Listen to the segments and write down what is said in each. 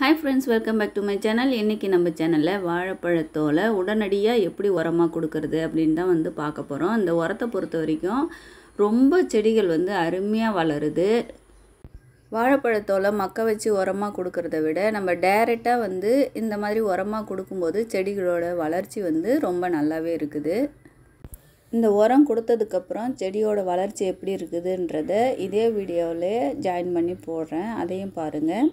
hi friends welcome back to my channel இன்றைக்கி நம்ம சேனலில் வாழைப்பழத்தோலை உடனடியாக எப்படி உரமாக கொடுக்கறது அப்படின்னு தான் வந்து பார்க்க போகிறோம் இந்த உரத்தை பொறுத்த வரைக்கும் ரொம்ப செடிகள் வந்து அருமையாக வளருது வாழைப்பழத்தோலை மக்க வச்சு உரமாக கொடுக்கறத விட நம்ம டைரெக்டாக வந்து இந்த மாதிரி உரமாக கொடுக்கும்போது செடிகளோட வளர்ச்சி வந்து ரொம்ப நல்லாவே இருக்குது இந்த உரம் கொடுத்ததுக்கப்புறம் செடியோட வளர்ச்சி எப்படி இருக்குதுன்றத இதே வீடியோவில் ஜாயின் பண்ணி போடுறேன் அதையும் பாருங்கள்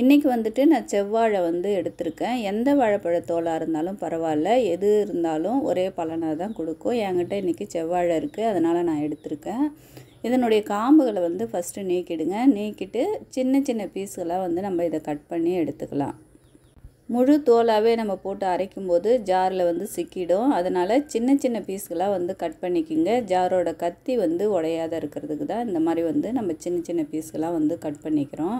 இன்றைக்கி வந்துட்டு நான் செவ்வாழை வந்து எடுத்திருக்கேன் எந்த வாழைப்பழத்தோலாக இருந்தாலும் பரவாயில்ல எது இருந்தாலும் ஒரே பலனாக தான் கொடுக்கும் என்கிட்ட இன்றைக்கி செவ்வாழை இருக்குது அதனால் நான் எடுத்திருக்கேன் இதனுடைய காம்புகளை வந்து ஃபஸ்ட்டு நீக்கிடுங்க நீக்கிட்டு சின்ன சின்ன பீஸுகளாக வந்து நம்ம இதை கட் பண்ணி எடுத்துக்கலாம் முழு தோலாகவே நம்ம போட்டு அரைக்கும் போது ஜாரில் வந்து சிக்கிடும் அதனால் சின்ன சின்ன பீஸுகளாக வந்து கட் பண்ணிக்கிங்க ஜாரோட கத்தி வந்து உடையாத இருக்கிறதுக்கு தான் இந்த மாதிரி வந்து நம்ம சின்ன சின்ன பீஸுகளாக வந்து கட் பண்ணிக்கிறோம்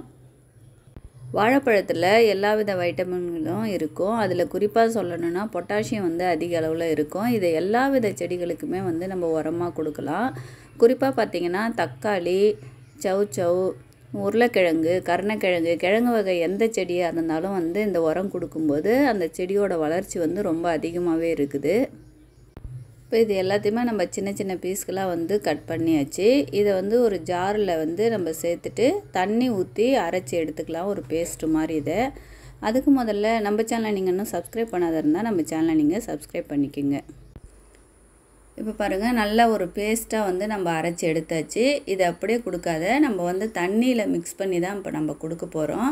வாழைப்பழத்தில் எல்லா வித வைட்டமின்களும் இருக்கும் அதில் குறிப்பாக சொல்லணும்னா பொட்டாசியம் வந்து அதிக அளவில் இருக்கும் இதை எல்லா வித செடிகளுக்குமே வந்து நம்ம உரமாக கொடுக்கலாம் குறிப்பாக பார்த்திங்கன்னா தக்காளி சவு சவ் உருளைக்கிழங்கு கருணக்கிழங்கு கிழங்கு வகை எந்த செடியாக இருந்தாலும் வந்து இந்த உரம் கொடுக்கும்போது அந்த செடியோட வளர்ச்சி வந்து ரொம்ப அதிகமாகவே இருக்குது இப்போ இது எல்லாத்தையுமே நம்ம சின்ன சின்ன பீஸ்க்கெலாம் வந்து கட் பண்ணியாச்சு இதை வந்து ஒரு ஜாரில் வந்து நம்ம சேர்த்துட்டு தண்ணி ஊற்றி அரைச்சி எடுத்துக்கலாம் ஒரு பேஸ்ட்டு மாதிரி இதை அதுக்கு முதல்ல நம்ம சேனலை நீங்கள் இன்னும் சப்ஸ்கிரைப் பண்ணாத இருந்தால் நம்ம சேனலை நீங்கள் சப்ஸ்கிரைப் பண்ணிக்கோங்க இப்போ பாருங்கள் நல்ல ஒரு பேஸ்ட்டாக வந்து நம்ம அரைச்சி எடுத்தாச்சு இதை அப்படியே கொடுக்காத நம்ம வந்து தண்ணியில் மிக்ஸ் பண்ணி தான் இப்போ நம்ம கொடுக்க போகிறோம்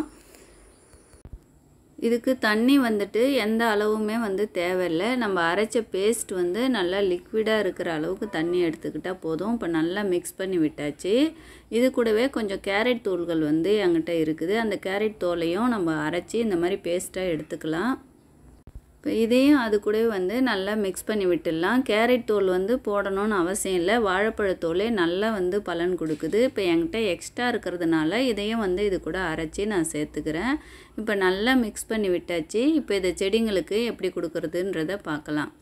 இதுக்கு தண்ணி வந்துட்டு எந்த அளவுமே வந்து தேவையில்லை நம்ம அரைச்ச பேஸ்ட் வந்து நல்லா லிக்விடாக இருக்கிற அளவுக்கு தண்ணி எடுத்துக்கிட்டால் போதும் இப்போ நல்லா மிக்ஸ் பண்ணி விட்டாச்சு இது கூடவே கொஞ்சம் கேரட் தூள்கள் வந்து என்கிட்ட இருக்குது அந்த கேரட் தோலையும் நம்ம அரைச்சி இந்த மாதிரி பேஸ்ட்டாக எடுத்துக்கலாம் இப்போ இதையும் அது கூட வந்து நல்லா மிக்ஸ் பண்ணி விட்டுடலாம் கேரட் தோல் வந்து போடணும்னு அவசியம் இல்லை வாழைப்பழத்தோலே நல்லா வந்து பலன் கொடுக்குது இப்போ என்கிட்ட எக்ஸ்ட்ரா இருக்கிறதுனால இதையும் வந்து இது கூட அரைச்சி நான் சேர்த்துக்கிறேன் இப்போ நல்லா மிக்ஸ் பண்ணி விட்டாச்சு இப்போ இதை செடிங்களுக்கு எப்படி கொடுக்குறதுன்றத பார்க்கலாம்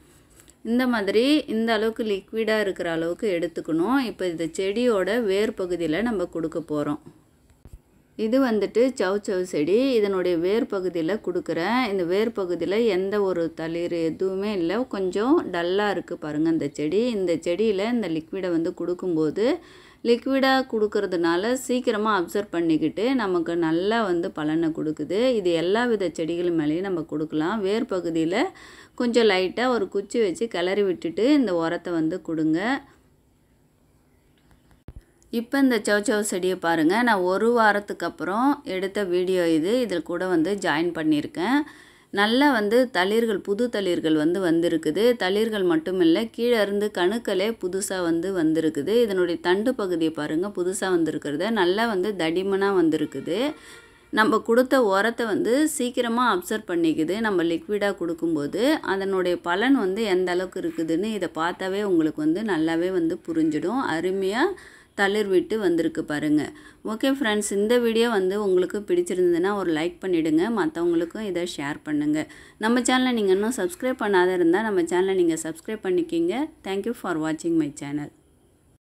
இந்த மாதிரி இந்த அளவுக்கு லிக்விடாக இருக்கிற அளவுக்கு எடுத்துக்கணும் இப்போ இந்த செடியோட வேர் பகுதியில் நம்ம கொடுக்க போகிறோம் இது வந்துட்டு சவு சவு செடி இதனுடைய வேர் பகுதியில் கொடுக்குறேன் இந்த வேர் பகுதியில் எந்த ஒரு தளிர் எதுவுமே இல்லை கொஞ்சம் டல்லாக இருக்குது பாருங்கள் இந்த செடி இந்த செடியில் இந்த லிக்விடை வந்து கொடுக்கும்போது லிக்விடாக கொடுக்கறதுனால சீக்கிரமாக அப்சர்வ் பண்ணிக்கிட்டு நமக்கு நல்லா வந்து பலனை கொடுக்குது இது எல்லா வித செடிகள் மேலேயும் நம்ம கொடுக்கலாம் வேர் பகுதியில் கொஞ்சம் லைட்டாக ஒரு குச்சி வச்சு கிளறி விட்டுட்டு இந்த உரத்தை வந்து கொடுங்க இப்போ இந்த சவச்சவ் செடியை பாருங்கள் நான் ஒரு வாரத்துக்கு அப்புறம் எடுத்த வீடியோ இது இதில் கூட வந்து ஜாயின் பண்ணியிருக்கேன் நல்லா வந்து தளிர்கள் புது தளிர்கள் வந்து வந்திருக்குது தளிர்கள் மட்டும் இல்லை கீழே இருந்து கணுக்களே புதுசாக வந்து வந்திருக்குது இதனுடைய தண்டு பகுதியை பாருங்கள் புதுசாக வந்திருக்கிறத நல்லா வந்து தடிமனாக வந்திருக்குது நம்ம கொடுத்த உரத்தை வந்து சீக்கிரமாக அப்சர்வ் பண்ணிக்குது நம்ம லிக்விடாக கொடுக்கும்போது அதனுடைய பலன் வந்து எந்த அளவுக்கு இருக்குதுன்னு இதை பார்த்தாவே உங்களுக்கு வந்து நல்லாவே வந்து புரிஞ்சிடும் அருமையாக தளிர்விட்டு வந்திருக்கு பாருங்கள் ஓகே ஃப்ரெண்ட்ஸ் இந்த வீடியோ வந்து உங்களுக்கு பிடிச்சிருந்ததுன்னா ஒரு லைக் பண்ணிவிடுங்க மற்றவங்களுக்கும் இதை ஷேர் பண்ணுங்கள் நம்ம சேனலை நீங்கள் இன்னும் சப்ஸ்கிரைப் பண்ணாத இருந்தால் நம்ம சேனலை நீங்கள் சப்ஸ்கிரைப் பண்ணிக்கிங்க தேங்க்யூ ஃபார் வாட்சிங் மை சேனல்